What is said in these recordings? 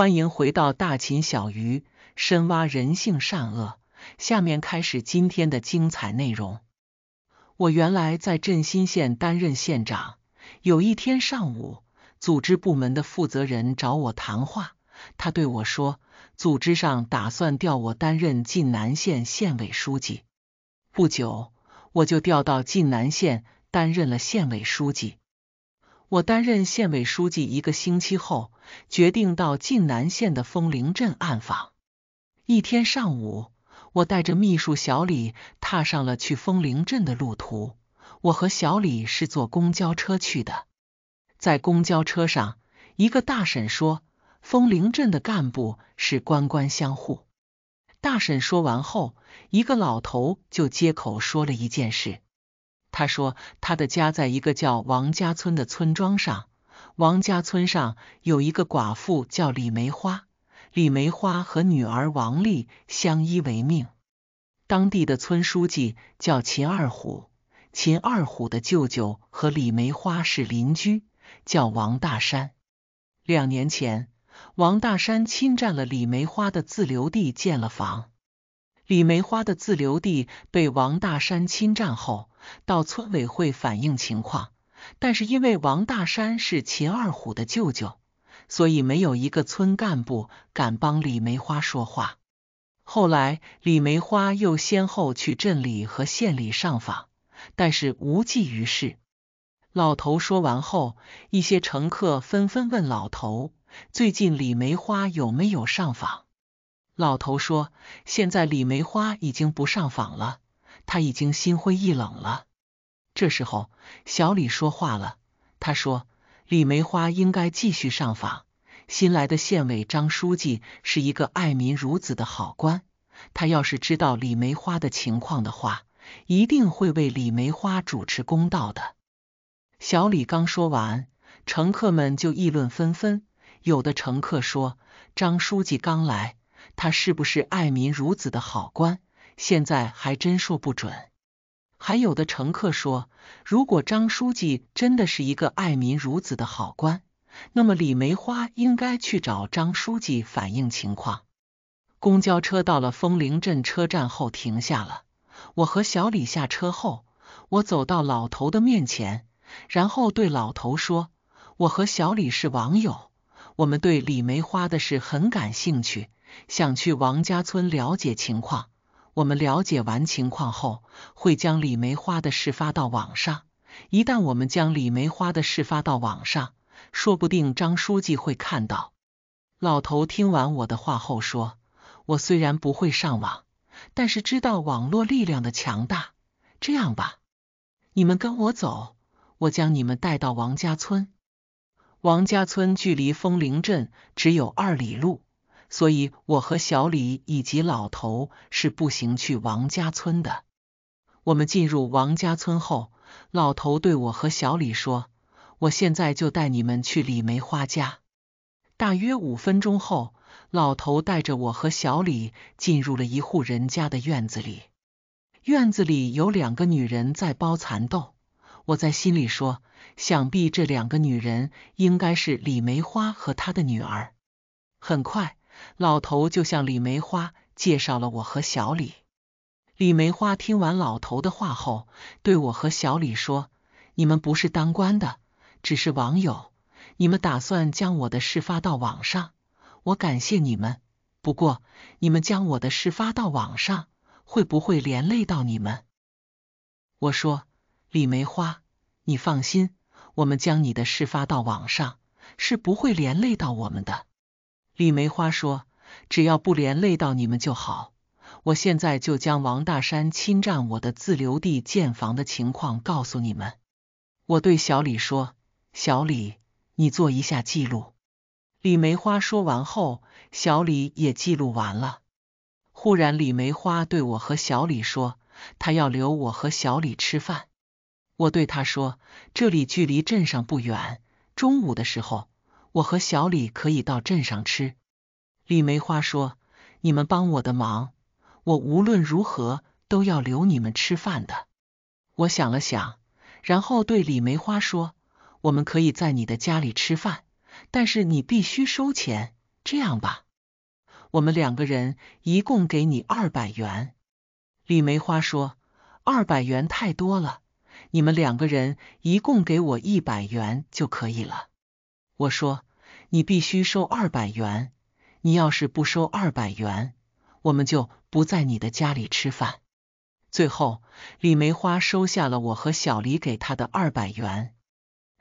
欢迎回到大秦小鱼，深挖人性善恶。下面开始今天的精彩内容。我原来在镇新县担任县长，有一天上午，组织部门的负责人找我谈话，他对我说，组织上打算调我担任晋南县县委书记。不久，我就调到晋南县担任了县委书记。我担任县委书记一个星期后，决定到晋南县的风陵镇暗访。一天上午，我带着秘书小李踏上了去风陵镇的路途。我和小李是坐公交车去的。在公交车上，一个大婶说：“风陵镇的干部是官官相护。”大婶说完后，一个老头就接口说了一件事。他说，他的家在一个叫王家村的村庄上。王家村上有一个寡妇叫李梅花，李梅花和女儿王丽相依为命。当地的村书记叫秦二虎，秦二虎的舅舅和李梅花是邻居，叫王大山。两年前，王大山侵占了李梅花的自留地，建了房。李梅花的自留地被王大山侵占后，到村委会反映情况，但是因为王大山是秦二虎的舅舅，所以没有一个村干部敢帮李梅花说话。后来，李梅花又先后去镇里和县里上访，但是无济于事。老头说完后，一些乘客纷纷问老头，最近李梅花有没有上访？老头说：“现在李梅花已经不上访了，他已经心灰意冷了。”这时候，小李说话了，他说：“李梅花应该继续上访。新来的县委张书记是一个爱民如子的好官，他要是知道李梅花的情况的话，一定会为李梅花主持公道的。”小李刚说完，乘客们就议论纷纷。有的乘客说：“张书记刚来。”他是不是爱民如子的好官？现在还真说不准。还有的乘客说，如果张书记真的是一个爱民如子的好官，那么李梅花应该去找张书记反映情况。公交车到了枫林镇车站后停下了，我和小李下车后，我走到老头的面前，然后对老头说：“我和小李是网友，我们对李梅花的事很感兴趣。”想去王家村了解情况。我们了解完情况后，会将李梅花的事发到网上。一旦我们将李梅花的事发到网上，说不定张书记会看到。老头听完我的话后说：“我虽然不会上网，但是知道网络力量的强大。这样吧，你们跟我走，我将你们带到王家村。王家村距离风陵镇只有二里路。”所以我和小李以及老头是步行去王家村的。我们进入王家村后，老头对我和小李说：“我现在就带你们去李梅花家。”大约五分钟后，老头带着我和小李进入了一户人家的院子里。院子里有两个女人在剥蚕豆。我在心里说：“想必这两个女人应该是李梅花和她的女儿。”很快。老头就向李梅花介绍了我和小李。李梅花听完老头的话后，对我和小李说：“你们不是当官的，只是网友，你们打算将我的事发到网上？我感谢你们，不过你们将我的事发到网上，会不会连累到你们？”我说：“李梅花，你放心，我们将你的事发到网上，是不会连累到我们的。”李梅花说：“只要不连累到你们就好，我现在就将王大山侵占我的自留地建房的情况告诉你们。”我对小李说：“小李，你做一下记录。”李梅花说完后，小李也记录完了。忽然，李梅花对我和小李说：“他要留我和小李吃饭。”我对他说：“这里距离镇上不远，中午的时候。”我和小李可以到镇上吃。李梅花说：“你们帮我的忙，我无论如何都要留你们吃饭的。”我想了想，然后对李梅花说：“我们可以在你的家里吃饭，但是你必须收钱。这样吧，我们两个人一共给你二百元。”李梅花说：“二百元太多了，你们两个人一共给我一百元就可以了。”我说：“你必须收二百元，你要是不收二百元，我们就不在你的家里吃饭。”最后，李梅花收下了我和小李给她的二百元。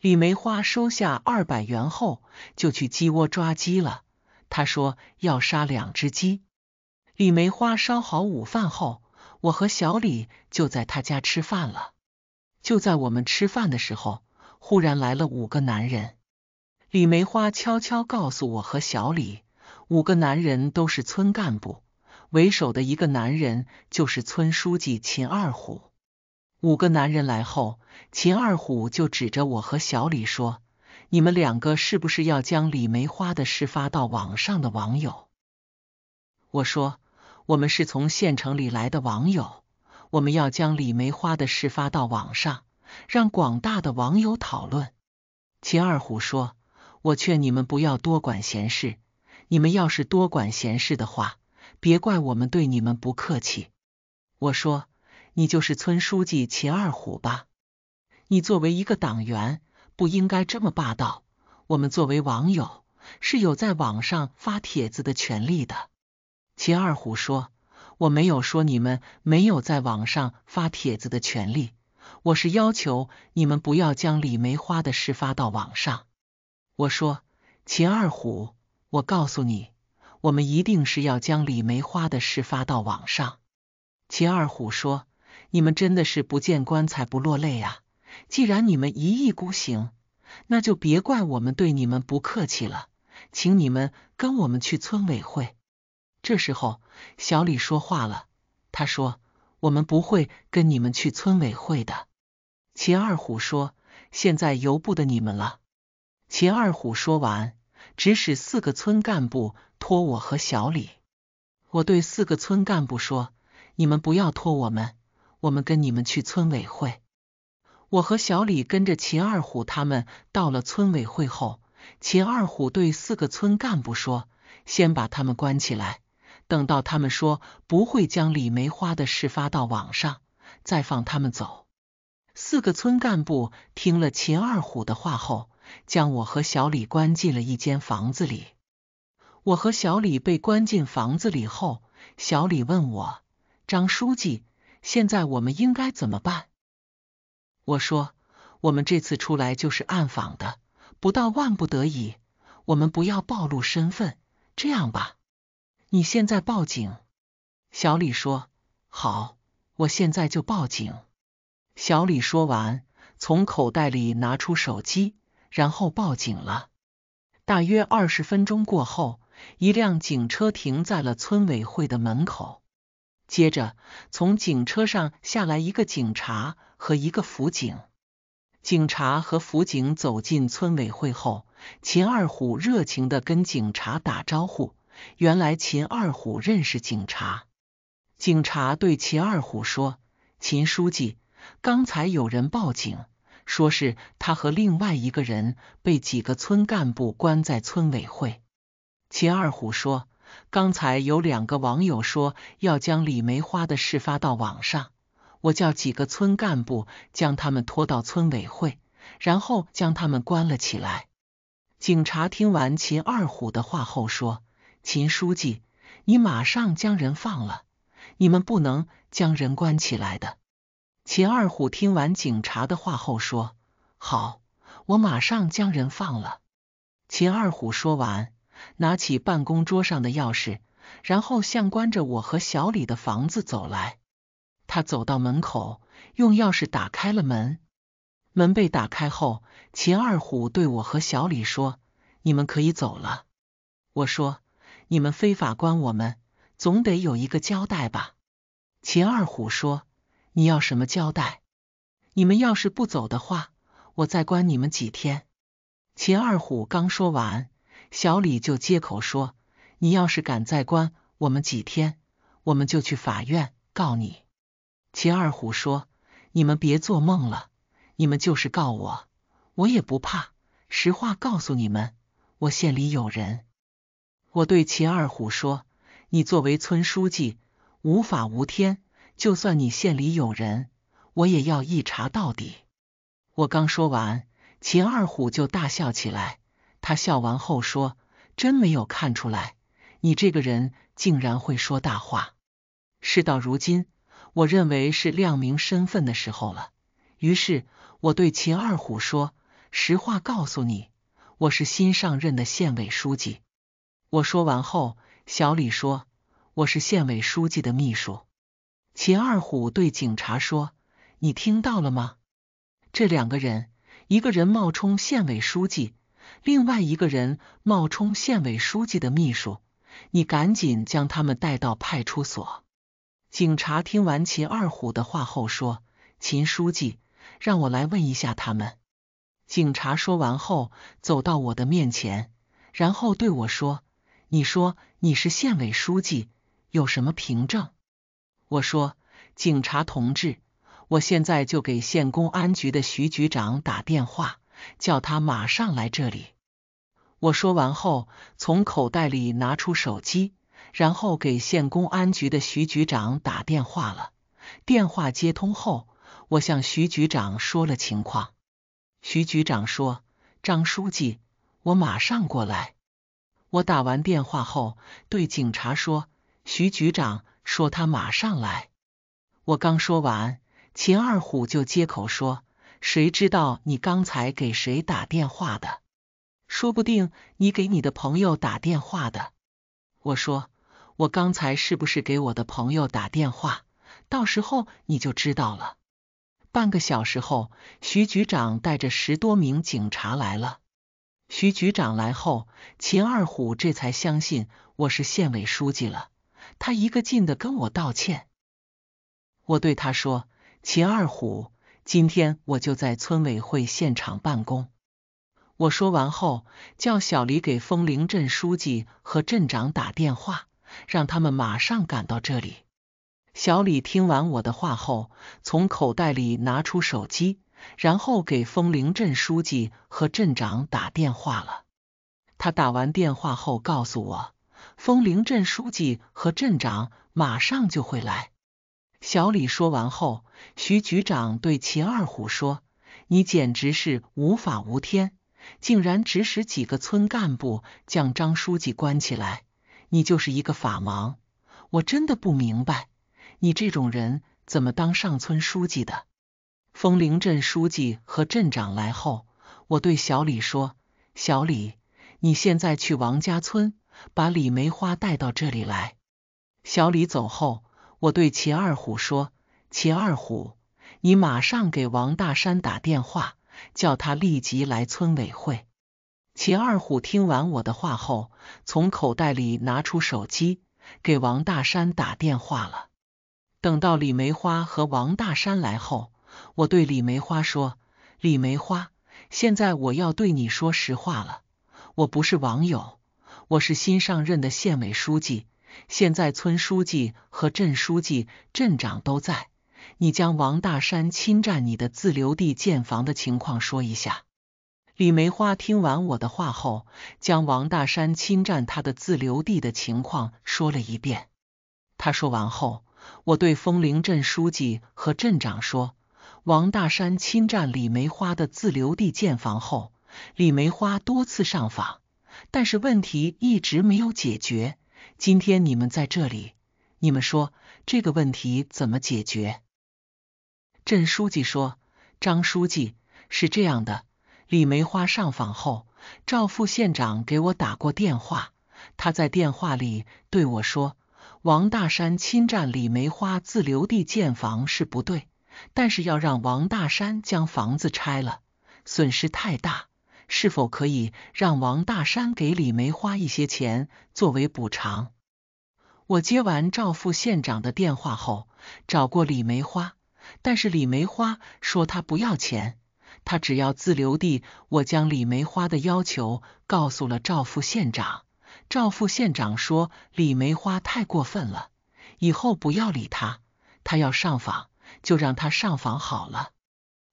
李梅花收下二百元后，就去鸡窝抓鸡了。他说要杀两只鸡。李梅花烧好午饭后，我和小李就在他家吃饭了。就在我们吃饭的时候，忽然来了五个男人。李梅花悄悄告诉我和小李，五个男人都是村干部，为首的一个男人就是村书记秦二虎。五个男人来后，秦二虎就指着我和小李说：“你们两个是不是要将李梅花的事发到网上的网友？”我说：“我们是从县城里来的网友，我们要将李梅花的事发到网上，让广大的网友讨论。”秦二虎说。我劝你们不要多管闲事。你们要是多管闲事的话，别怪我们对你们不客气。我说，你就是村书记秦二虎吧？你作为一个党员，不应该这么霸道。我们作为网友，是有在网上发帖子的权利的。秦二虎说：“我没有说你们没有在网上发帖子的权利，我是要求你们不要将李梅花的事发到网上。”我说：“秦二虎，我告诉你，我们一定是要将李梅花的事发到网上。”秦二虎说：“你们真的是不见棺材不落泪啊！既然你们一意孤行，那就别怪我们对你们不客气了，请你们跟我们去村委会。”这时候，小李说话了，他说：“我们不会跟你们去村委会的。”秦二虎说：“现在由不得你们了。”秦二虎说完，指使四个村干部拖我和小李。我对四个村干部说：“你们不要拖我们，我们跟你们去村委会。”我和小李跟着秦二虎他们到了村委会后，秦二虎对四个村干部说：“先把他们关起来，等到他们说不会将李梅花的事发到网上，再放他们走。”四个村干部听了秦二虎的话后。将我和小李关进了一间房子里。我和小李被关进房子里后，小李问我：“张书记，现在我们应该怎么办？”我说：“我们这次出来就是暗访的，不到万不得已，我们不要暴露身份。这样吧，你现在报警。”小李说：“好，我现在就报警。”小李说完，从口袋里拿出手机。然后报警了。大约二十分钟过后，一辆警车停在了村委会的门口。接着，从警车上下来一个警察和一个辅警。警察和辅警走进村委会后，秦二虎热情地跟警察打招呼。原来，秦二虎认识警察。警察对秦二虎说：“秦书记，刚才有人报警。”说是他和另外一个人被几个村干部关在村委会。秦二虎说，刚才有两个网友说要将李梅花的事发到网上，我叫几个村干部将他们拖到村委会，然后将他们关了起来。警察听完秦二虎的话后说：“秦书记，你马上将人放了，你们不能将人关起来的。”秦二虎听完警察的话后说：“好，我马上将人放了。”秦二虎说完，拿起办公桌上的钥匙，然后向关着我和小李的房子走来。他走到门口，用钥匙打开了门。门被打开后，秦二虎对我和小李说：“你们可以走了。”我说：“你们非法关我们，总得有一个交代吧？”秦二虎说。你要什么交代？你们要是不走的话，我再关你们几天。秦二虎刚说完，小李就接口说：“你要是敢再关我们几天，我们就去法院告你。”秦二虎说：“你们别做梦了，你们就是告我，我也不怕。实话告诉你们，我县里有人。”我对秦二虎说：“你作为村书记，无法无天。”就算你县里有人，我也要一查到底。我刚说完，秦二虎就大笑起来。他笑完后说：“真没有看出来，你这个人竟然会说大话。”事到如今，我认为是亮明身份的时候了。于是我对秦二虎说：“实话告诉你，我是新上任的县委书记。”我说完后，小李说：“我是县委书记的秘书。”秦二虎对警察说：“你听到了吗？这两个人，一个人冒充县委书记，另外一个人冒充县委书记的秘书。你赶紧将他们带到派出所。”警察听完秦二虎的话后说：“秦书记，让我来问一下他们。”警察说完后走到我的面前，然后对我说：“你说你是县委书记，有什么凭证？”我说：“警察同志，我现在就给县公安局的徐局长打电话，叫他马上来这里。”我说完后，从口袋里拿出手机，然后给县公安局的徐局长打电话了。电话接通后，我向徐局长说了情况。徐局长说：“张书记，我马上过来。”我打完电话后，对警察说：“徐局长。”说他马上来。我刚说完，秦二虎就接口说：“谁知道你刚才给谁打电话的？说不定你给你的朋友打电话的。”我说：“我刚才是不是给我的朋友打电话？到时候你就知道了。”半个小时后，徐局长带着十多名警察来了。徐局长来后，秦二虎这才相信我是县委书记了。他一个劲的跟我道歉，我对他说：“秦二虎，今天我就在村委会现场办公。”我说完后，叫小李给风铃镇书记和镇长打电话，让他们马上赶到这里。小李听完我的话后，从口袋里拿出手机，然后给风铃镇书记和镇长打电话了。他打完电话后，告诉我。风铃镇书记和镇长马上就会来。小李说完后，徐局长对秦二虎说：“你简直是无法无天，竟然指使几个村干部将张书记关起来，你就是一个法盲！我真的不明白，你这种人怎么当上村书记的？”风铃镇书记和镇长来后，我对小李说：“小李，你现在去王家村。”把李梅花带到这里来。小李走后，我对秦二虎说：“秦二虎，你马上给王大山打电话，叫他立即来村委会。”秦二虎听完我的话后，从口袋里拿出手机给王大山打电话了。等到李梅花和王大山来后，我对李梅花说：“李梅花，现在我要对你说实话了，我不是网友。”我是新上任的县委书记，现在村书记和镇书记、镇长都在。你将王大山侵占你的自留地建房的情况说一下。李梅花听完我的话后，将王大山侵占他的自留地的情况说了一遍。他说完后，我对风陵镇书记和镇长说，王大山侵占李梅花的自留地建房后，李梅花多次上访。但是问题一直没有解决。今天你们在这里，你们说这个问题怎么解决？镇书记说，张书记是这样的，李梅花上访后，赵副县长给我打过电话，他在电话里对我说，王大山侵占李梅花自留地建房是不对，但是要让王大山将房子拆了，损失太大。是否可以让王大山给李梅花一些钱作为补偿？我接完赵副县长的电话后，找过李梅花，但是李梅花说她不要钱，他只要自留地。我将李梅花的要求告诉了赵副县长，赵副县长说李梅花太过分了，以后不要理他，他要上访就让他上访好了，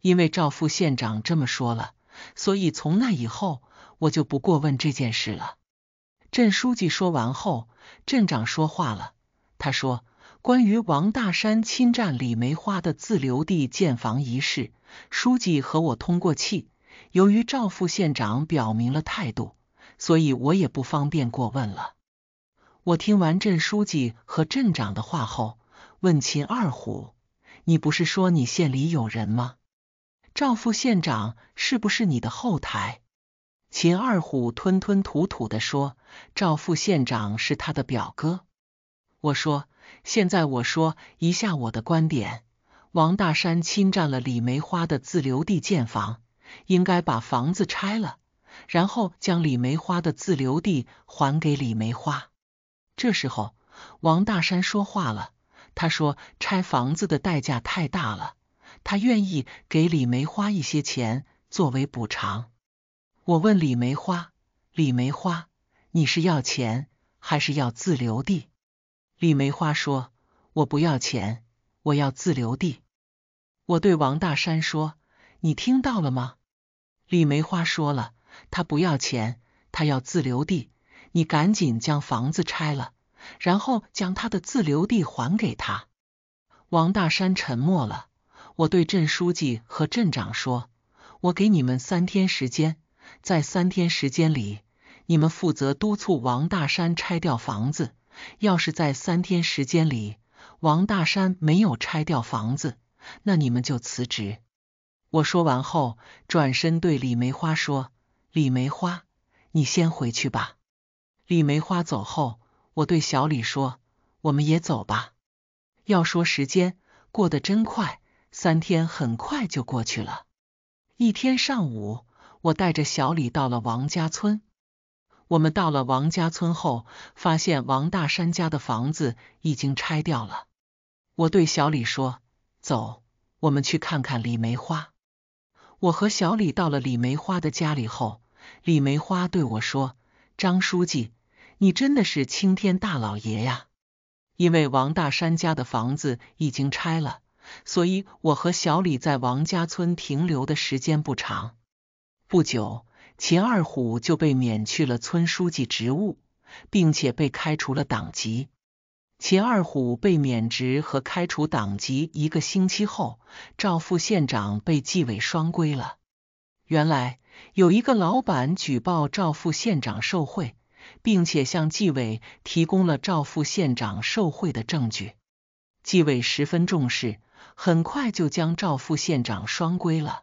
因为赵副县长这么说了。所以从那以后，我就不过问这件事了。镇书记说完后，镇长说话了，他说：“关于王大山侵占李梅花的自留地建房一事，书记和我通过气，由于赵副县长表明了态度，所以我也不方便过问了。”我听完镇书记和镇长的话后，问秦二虎：“你不是说你县里有人吗？”赵副县长是不是你的后台？秦二虎吞吞吐吐地说：“赵副县长是他的表哥。”我说：“现在我说一下我的观点，王大山侵占了李梅花的自留地建房，应该把房子拆了，然后将李梅花的自留地还给李梅花。”这时候，王大山说话了，他说：“拆房子的代价太大了。”他愿意给李梅花一些钱作为补偿。我问李梅花：“李梅花，你是要钱还是要自留地？”李梅花说：“我不要钱，我要自留地。”我对王大山说：“你听到了吗？李梅花说了，他不要钱，他要自留地。你赶紧将房子拆了，然后将他的自留地还给他。”王大山沉默了。我对镇书记和镇长说：“我给你们三天时间，在三天时间里，你们负责督促王大山拆掉房子。要是在三天时间里，王大山没有拆掉房子，那你们就辞职。”我说完后，转身对李梅花说：“李梅花，你先回去吧。”李梅花走后，我对小李说：“我们也走吧。”要说时间过得真快。三天很快就过去了。一天上午，我带着小李到了王家村。我们到了王家村后，发现王大山家的房子已经拆掉了。我对小李说：“走，我们去看看李梅花。”我和小李到了李梅花的家里后，李梅花对我说：“张书记，你真的是青天大老爷呀！因为王大山家的房子已经拆了。”所以我和小李在王家村停留的时间不长。不久，秦二虎就被免去了村书记职务，并且被开除了党籍。秦二虎被免职和开除党籍一个星期后，赵副县长被纪委双规了。原来有一个老板举报赵副县长受贿，并且向纪委提供了赵副县长受贿的证据，纪委十分重视。很快就将赵副县长双规了。